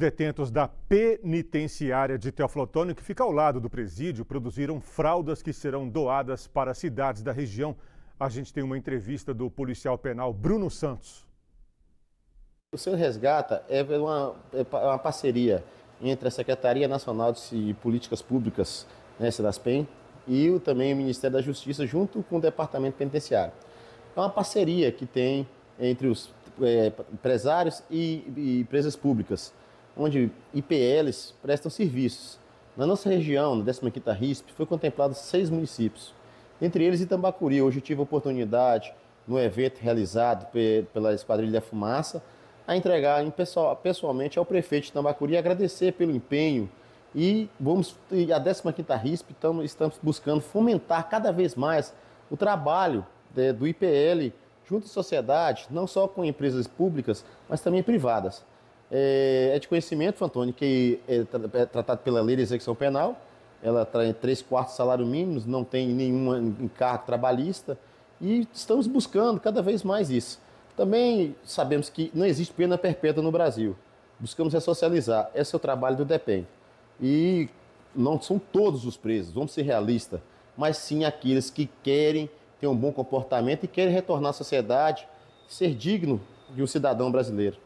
Detentos da penitenciária de Teoflotone, que fica ao lado do presídio, produziram fraldas que serão doadas para cidades da região. A gente tem uma entrevista do policial penal Bruno Santos. O seu Resgata é uma, é, é uma parceria entre a Secretaria Nacional de Políticas Públicas, né, SEDASPEN, e o, também o Ministério da Justiça, junto com o Departamento Penitenciário. É uma parceria que tem entre os é, empresários e, e empresas públicas onde IPLs prestam serviços. Na nossa região, na 15ª RISP, foi contemplado seis municípios, entre eles Itambacuri. Hoje tive a oportunidade, no evento realizado pela Esquadrilha da Fumaça, a entregar pessoalmente ao prefeito de Itambacuri e agradecer pelo empenho. E vamos e a 15ª RISP estamos buscando fomentar cada vez mais o trabalho né, do IPL junto à sociedade, não só com empresas públicas, mas também privadas. É, é, de conhecimento, Fantoni, que é, é tratado pela lei de execução penal. Ela traz três quartos salário mínimos, não tem nenhum encargo trabalhista. E estamos buscando cada vez mais isso. Também sabemos que não existe pena perpétua no Brasil. Buscamos ressocializar. Esse é o trabalho do DEPEN. E não são todos os presos, vamos ser realistas, mas sim aqueles que querem ter um bom comportamento e querem retornar à sociedade, ser digno de um cidadão brasileiro.